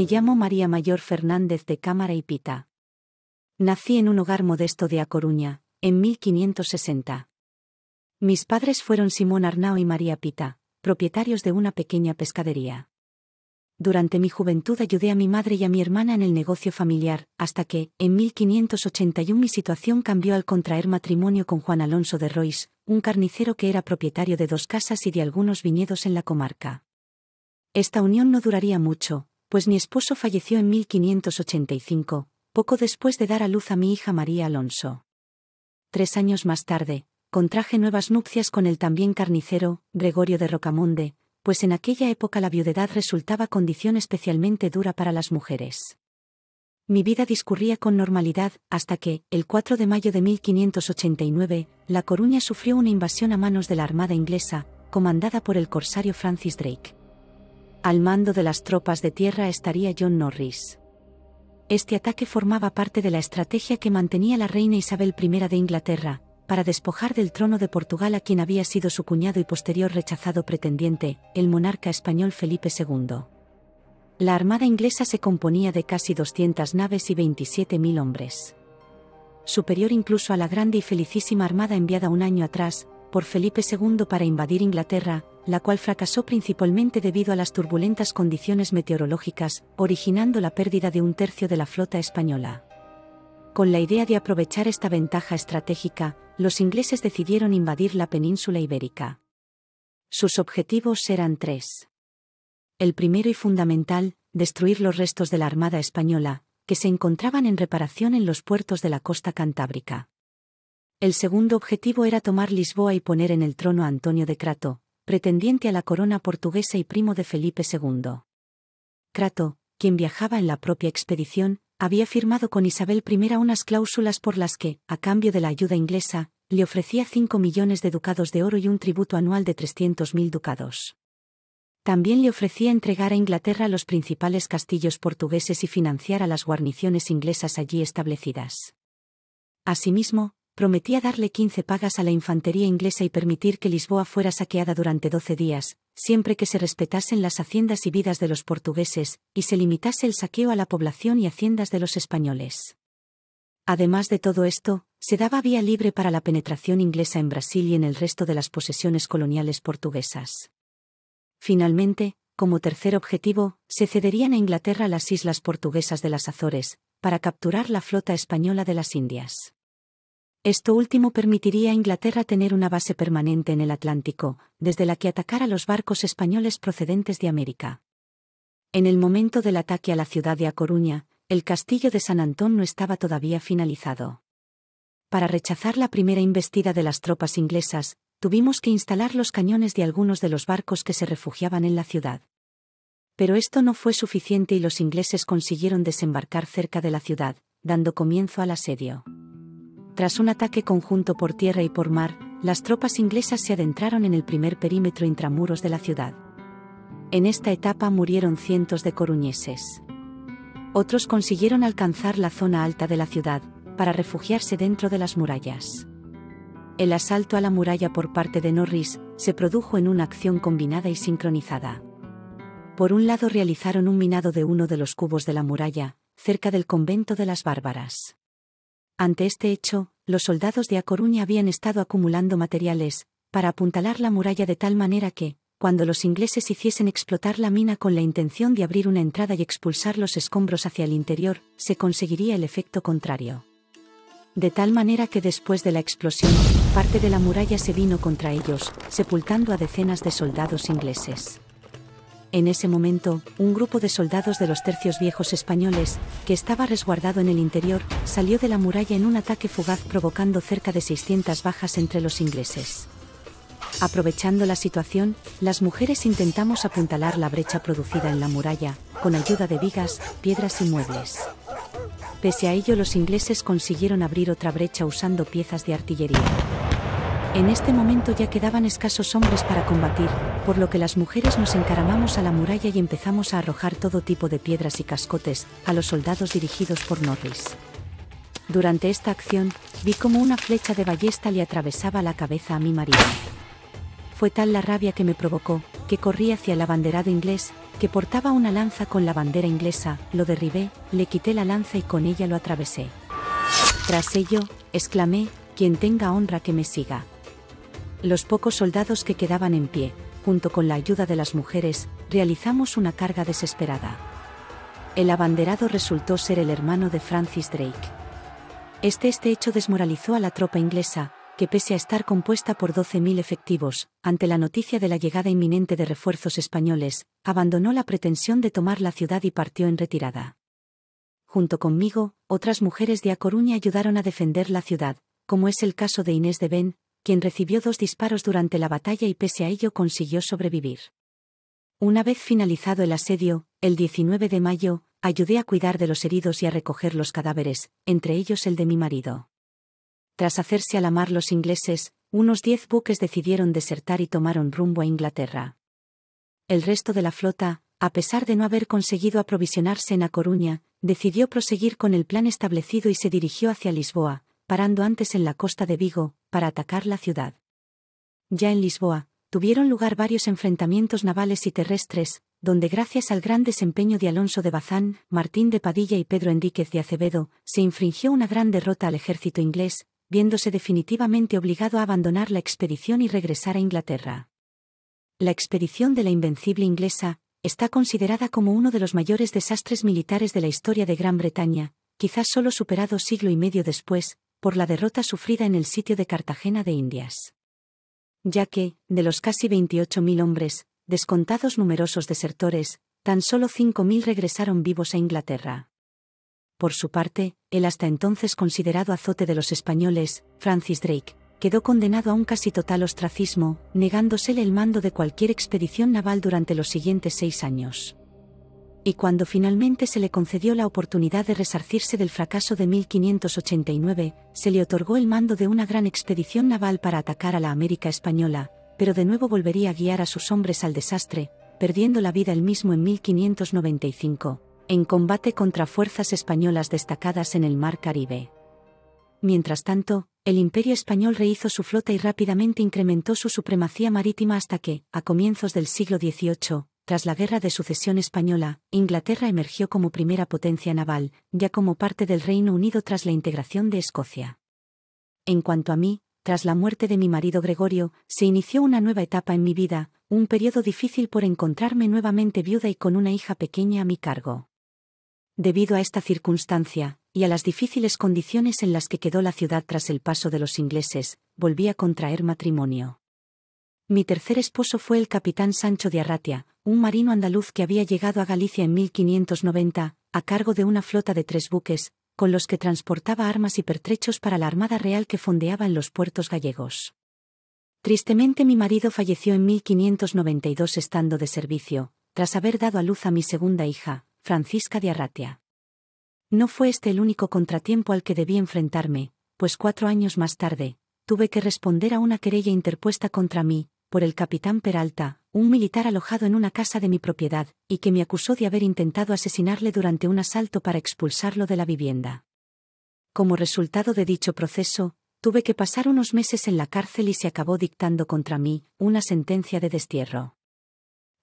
Me llamo María Mayor Fernández de Cámara y Pita. Nací en un hogar modesto de A Coruña, en 1560. Mis padres fueron Simón Arnao y María Pita, propietarios de una pequeña pescadería. Durante mi juventud ayudé a mi madre y a mi hermana en el negocio familiar, hasta que, en 1581 mi situación cambió al contraer matrimonio con Juan Alonso de Rois, un carnicero que era propietario de dos casas y de algunos viñedos en la comarca. Esta unión no duraría mucho, pues mi esposo falleció en 1585, poco después de dar a luz a mi hija María Alonso. Tres años más tarde, contraje nuevas nupcias con el también carnicero, Gregorio de Rocamonde, pues en aquella época la viudedad resultaba condición especialmente dura para las mujeres. Mi vida discurría con normalidad hasta que, el 4 de mayo de 1589, La Coruña sufrió una invasión a manos de la Armada inglesa, comandada por el corsario Francis Drake. Al mando de las tropas de tierra estaría John Norris. Este ataque formaba parte de la estrategia que mantenía la reina Isabel I de Inglaterra, para despojar del trono de Portugal a quien había sido su cuñado y posterior rechazado pretendiente, el monarca español Felipe II. La armada inglesa se componía de casi 200 naves y 27.000 hombres. Superior incluso a la grande y felicísima armada enviada un año atrás, por Felipe II para invadir Inglaterra, la cual fracasó principalmente debido a las turbulentas condiciones meteorológicas, originando la pérdida de un tercio de la flota española. Con la idea de aprovechar esta ventaja estratégica, los ingleses decidieron invadir la península ibérica. Sus objetivos eran tres. El primero y fundamental, destruir los restos de la Armada española, que se encontraban en reparación en los puertos de la costa cantábrica. El segundo objetivo era tomar Lisboa y poner en el trono a Antonio de Crato, pretendiente a la corona portuguesa y primo de Felipe II. Crato, quien viajaba en la propia expedición, había firmado con Isabel I unas cláusulas por las que, a cambio de la ayuda inglesa, le ofrecía 5 millones de ducados de oro y un tributo anual de 300.000 ducados. También le ofrecía entregar a Inglaterra los principales castillos portugueses y financiar a las guarniciones inglesas allí establecidas. Asimismo, prometía darle 15 pagas a la infantería inglesa y permitir que Lisboa fuera saqueada durante 12 días, siempre que se respetasen las haciendas y vidas de los portugueses, y se limitase el saqueo a la población y haciendas de los españoles. Además de todo esto, se daba vía libre para la penetración inglesa en Brasil y en el resto de las posesiones coloniales portuguesas. Finalmente, como tercer objetivo, se cederían a Inglaterra las islas portuguesas de las Azores, para capturar la flota española de las Indias. Esto último permitiría a Inglaterra tener una base permanente en el Atlántico, desde la que atacara los barcos españoles procedentes de América. En el momento del ataque a la ciudad de A Coruña, el castillo de San Antón no estaba todavía finalizado. Para rechazar la primera investida de las tropas inglesas, tuvimos que instalar los cañones de algunos de los barcos que se refugiaban en la ciudad. Pero esto no fue suficiente y los ingleses consiguieron desembarcar cerca de la ciudad, dando comienzo al asedio. Tras un ataque conjunto por tierra y por mar, las tropas inglesas se adentraron en el primer perímetro intramuros de la ciudad. En esta etapa murieron cientos de coruñeses. Otros consiguieron alcanzar la zona alta de la ciudad, para refugiarse dentro de las murallas. El asalto a la muralla por parte de Norris se produjo en una acción combinada y sincronizada. Por un lado realizaron un minado de uno de los cubos de la muralla, cerca del convento de las bárbaras. Ante este hecho, los soldados de A Coruña habían estado acumulando materiales, para apuntalar la muralla de tal manera que, cuando los ingleses hiciesen explotar la mina con la intención de abrir una entrada y expulsar los escombros hacia el interior, se conseguiría el efecto contrario. De tal manera que después de la explosión, parte de la muralla se vino contra ellos, sepultando a decenas de soldados ingleses. En ese momento, un grupo de soldados de los tercios viejos españoles, que estaba resguardado en el interior, salió de la muralla en un ataque fugaz provocando cerca de 600 bajas entre los ingleses. Aprovechando la situación, las mujeres intentamos apuntalar la brecha producida en la muralla, con ayuda de vigas, piedras y muebles. Pese a ello los ingleses consiguieron abrir otra brecha usando piezas de artillería. En este momento ya quedaban escasos hombres para combatir, por lo que las mujeres nos encaramamos a la muralla y empezamos a arrojar todo tipo de piedras y cascotes a los soldados dirigidos por Norris. Durante esta acción, vi como una flecha de ballesta le atravesaba la cabeza a mi marido. Fue tal la rabia que me provocó, que corrí hacia la banderada inglés, que portaba una lanza con la bandera inglesa, lo derribé, le quité la lanza y con ella lo atravesé. Tras ello, exclamé, quien tenga honra que me siga los pocos soldados que quedaban en pie, junto con la ayuda de las mujeres, realizamos una carga desesperada. El abanderado resultó ser el hermano de Francis Drake. Este, este hecho desmoralizó a la tropa inglesa, que pese a estar compuesta por 12.000 efectivos, ante la noticia de la llegada inminente de refuerzos españoles, abandonó la pretensión de tomar la ciudad y partió en retirada. Junto conmigo, otras mujeres de A Coruña ayudaron a defender la ciudad, como es el caso de Inés de Ben, quien recibió dos disparos durante la batalla y pese a ello consiguió sobrevivir. Una vez finalizado el asedio, el 19 de mayo, ayudé a cuidar de los heridos y a recoger los cadáveres, entre ellos el de mi marido. Tras hacerse a la mar los ingleses, unos diez buques decidieron desertar y tomaron rumbo a Inglaterra. El resto de la flota, a pesar de no haber conseguido aprovisionarse en A Coruña, decidió proseguir con el plan establecido y se dirigió hacia Lisboa, parando antes en la costa de Vigo, para atacar la ciudad. Ya en Lisboa, tuvieron lugar varios enfrentamientos navales y terrestres, donde gracias al gran desempeño de Alonso de Bazán, Martín de Padilla y Pedro Enríquez de Acevedo, se infringió una gran derrota al ejército inglés, viéndose definitivamente obligado a abandonar la expedición y regresar a Inglaterra. La expedición de la invencible inglesa, está considerada como uno de los mayores desastres militares de la historia de Gran Bretaña, quizás solo superado siglo y medio después, por la derrota sufrida en el sitio de Cartagena de Indias. Ya que, de los casi 28.000 hombres, descontados numerosos desertores, tan solo 5.000 regresaron vivos a Inglaterra. Por su parte, el hasta entonces considerado azote de los españoles, Francis Drake, quedó condenado a un casi total ostracismo, negándosele el mando de cualquier expedición naval durante los siguientes seis años y cuando finalmente se le concedió la oportunidad de resarcirse del fracaso de 1589, se le otorgó el mando de una gran expedición naval para atacar a la América española, pero de nuevo volvería a guiar a sus hombres al desastre, perdiendo la vida él mismo en 1595, en combate contra fuerzas españolas destacadas en el Mar Caribe. Mientras tanto, el Imperio español rehizo su flota y rápidamente incrementó su supremacía marítima hasta que, a comienzos del siglo XVIII, tras la Guerra de Sucesión Española, Inglaterra emergió como primera potencia naval, ya como parte del Reino Unido tras la integración de Escocia. En cuanto a mí, tras la muerte de mi marido Gregorio, se inició una nueva etapa en mi vida, un periodo difícil por encontrarme nuevamente viuda y con una hija pequeña a mi cargo. Debido a esta circunstancia, y a las difíciles condiciones en las que quedó la ciudad tras el paso de los ingleses, volví a contraer matrimonio. Mi tercer esposo fue el capitán Sancho de Arratia, un marino andaluz que había llegado a Galicia en 1590, a cargo de una flota de tres buques, con los que transportaba armas y pertrechos para la Armada Real que fondeaba en los puertos gallegos. Tristemente mi marido falleció en 1592 estando de servicio, tras haber dado a luz a mi segunda hija, Francisca de Arratia. No fue este el único contratiempo al que debí enfrentarme, pues cuatro años más tarde, tuve que responder a una querella interpuesta contra mí, por el capitán Peralta, un militar alojado en una casa de mi propiedad, y que me acusó de haber intentado asesinarle durante un asalto para expulsarlo de la vivienda. Como resultado de dicho proceso, tuve que pasar unos meses en la cárcel y se acabó dictando contra mí una sentencia de destierro.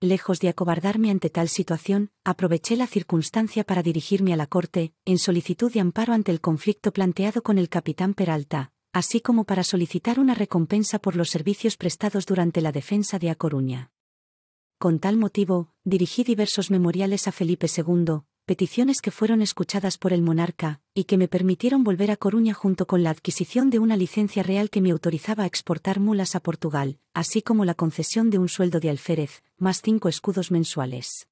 Lejos de acobardarme ante tal situación, aproveché la circunstancia para dirigirme a la Corte, en solicitud de amparo ante el conflicto planteado con el capitán Peralta, así como para solicitar una recompensa por los servicios prestados durante la defensa de A Coruña. Con tal motivo, dirigí diversos memoriales a Felipe II, peticiones que fueron escuchadas por el monarca, y que me permitieron volver a Coruña junto con la adquisición de una licencia real que me autorizaba a exportar mulas a Portugal, así como la concesión de un sueldo de alférez, más cinco escudos mensuales.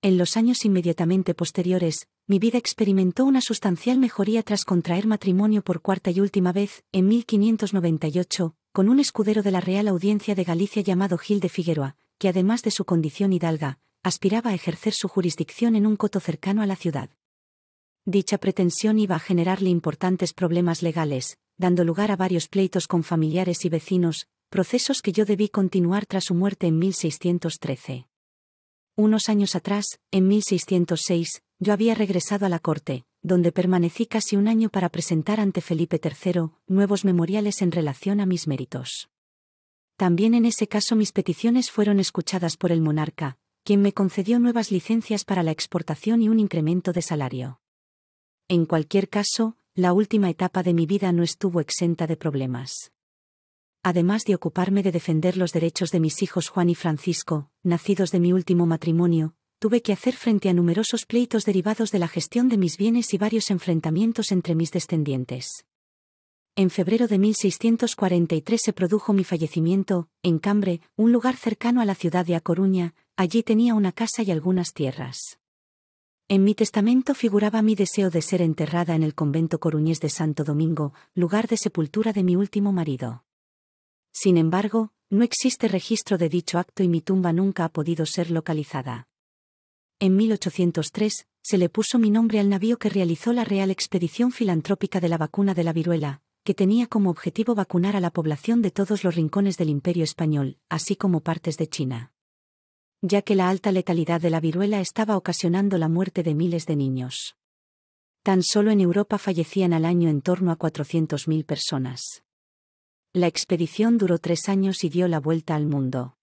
En los años inmediatamente posteriores, mi vida experimentó una sustancial mejoría tras contraer matrimonio por cuarta y última vez, en 1598, con un escudero de la Real Audiencia de Galicia llamado Gil de Figueroa, que además de su condición hidalga, aspiraba a ejercer su jurisdicción en un coto cercano a la ciudad. Dicha pretensión iba a generarle importantes problemas legales, dando lugar a varios pleitos con familiares y vecinos, procesos que yo debí continuar tras su muerte en 1613. Unos años atrás, en 1606, yo había regresado a la corte, donde permanecí casi un año para presentar ante Felipe III nuevos memoriales en relación a mis méritos. También en ese caso mis peticiones fueron escuchadas por el monarca, quien me concedió nuevas licencias para la exportación y un incremento de salario. En cualquier caso, la última etapa de mi vida no estuvo exenta de problemas. Además de ocuparme de defender los derechos de mis hijos Juan y Francisco, nacidos de mi último matrimonio, tuve que hacer frente a numerosos pleitos derivados de la gestión de mis bienes y varios enfrentamientos entre mis descendientes. En febrero de 1643 se produjo mi fallecimiento, en Cambre, un lugar cercano a la ciudad de A Coruña, allí tenía una casa y algunas tierras. En mi testamento figuraba mi deseo de ser enterrada en el convento coruñés de Santo Domingo, lugar de sepultura de mi último marido. Sin embargo, no existe registro de dicho acto y mi tumba nunca ha podido ser localizada. En 1803, se le puso mi nombre al navío que realizó la Real Expedición Filantrópica de la Vacuna de la Viruela, que tenía como objetivo vacunar a la población de todos los rincones del Imperio Español, así como partes de China. Ya que la alta letalidad de la viruela estaba ocasionando la muerte de miles de niños. Tan solo en Europa fallecían al año en torno a 400.000 personas. La expedición duró tres años y dio la vuelta al mundo.